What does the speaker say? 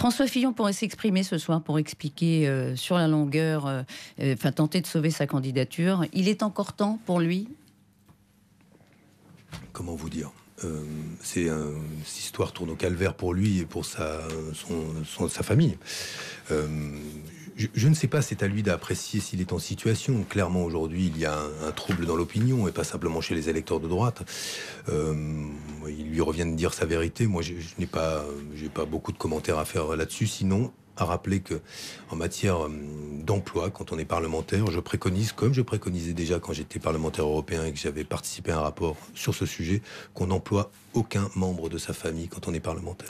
François Fillon pourrait s'exprimer ce soir pour expliquer euh, sur la longueur, euh, euh, enfin tenter de sauver sa candidature. Il est encore temps pour lui Comment vous dire c'est cette histoire tourne au calvaire pour lui et pour sa, famille. Je, ne sais pas, c'est à lui d'apprécier s'il est en situation. Clairement, aujourd'hui, il y a un, trouble dans l'opinion, et pas simplement chez les électeurs de droite. Euh, il lui revient de dire sa vérité. Moi, je, n'ai pas, pas beaucoup de commentaires à faire là-dessus, sinon à rappeler que en matière euh, d'emploi, quand on est parlementaire, je préconise, comme je préconisais déjà quand j'étais parlementaire européen et que j'avais participé à un rapport sur ce sujet, qu'on n'emploie aucun membre de sa famille quand on est parlementaire.